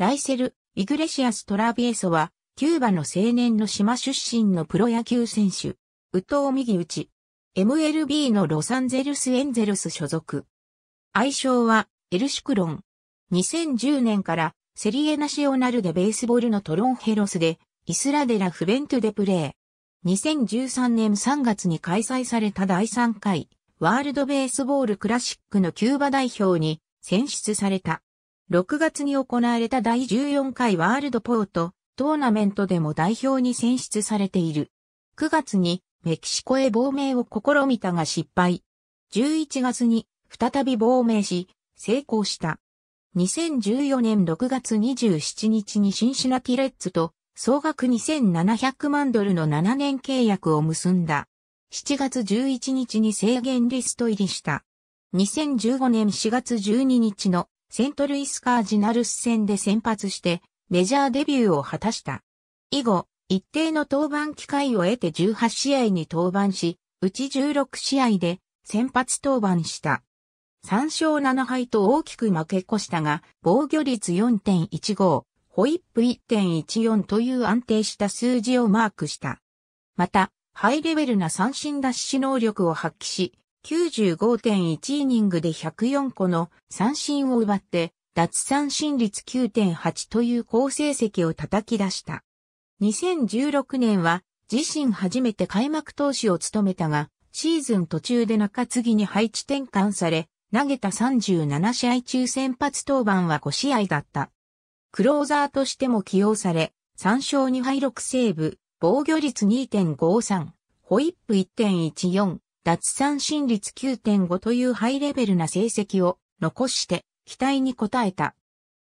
ライセル・イグレシアス・トラビエソは、キューバの青年の島出身のプロ野球選手、ウトウ右打ち、MLB のロサンゼルス・エンゼルス所属。愛称は、エルシクロン。2010年から、セリエナシオナルでベースボールのトロンヘロスで、イスラデラ・フベントゥでプレー。2013年3月に開催された第3回、ワールドベースボールクラシックのキューバ代表に選出された。6月に行われた第14回ワールドポートトーナメントでも代表に選出されている。9月にメキシコへ亡命を試みたが失敗。11月に再び亡命し、成功した。2014年6月27日にシンシナティレッツと総額2700万ドルの7年契約を結んだ。7月11日に制限リスト入りした。2015年4月12日のセントルイスカージナルス戦で先発して、メジャーデビューを果たした。以後、一定の登板機会を得て18試合に登板し、うち16試合で先発登板した。3勝7敗と大きく負け越したが、防御率4.15、ホイップ1.14という安定した数字をマークした。また、ハイレベルな三振奪取能力を発揮し、95.1イニングで104個の三振を奪って、脱三振率9.8という好成績を叩き出した。2016年は自身初めて開幕投手を務めたが、シーズン途中で中継ぎに配置転換され、投げた37試合中先発登板は5試合だった。クローザーとしても起用され、3勝2敗6セーブ、防御率2.53、ホイップ1.14、奪三振率9.5というハイレベルな成績を残して期待に応えた。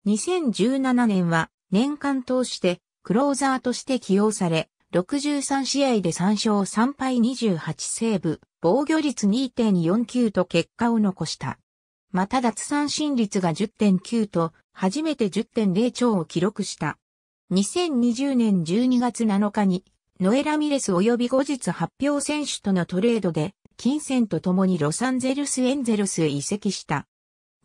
2017年は年間通してクローザーとして起用され、63試合で3勝3敗28セーブ、防御率2.49と結果を残した。また脱三振率が10.9と、初めて10.0超を記録した。2020年12月7日に、ノエラ・ミレス及び後日発表選手とのトレードで、金銭と共にロサンゼルスエンゼルスへ移籍した。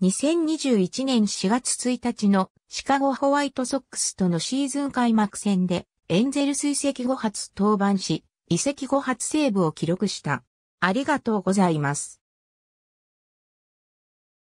2021年4月1日のシカゴホワイトソックスとのシーズン開幕戦でエンゼルス移籍後初登板し、移籍後初セーブを記録した。ありがとうございます。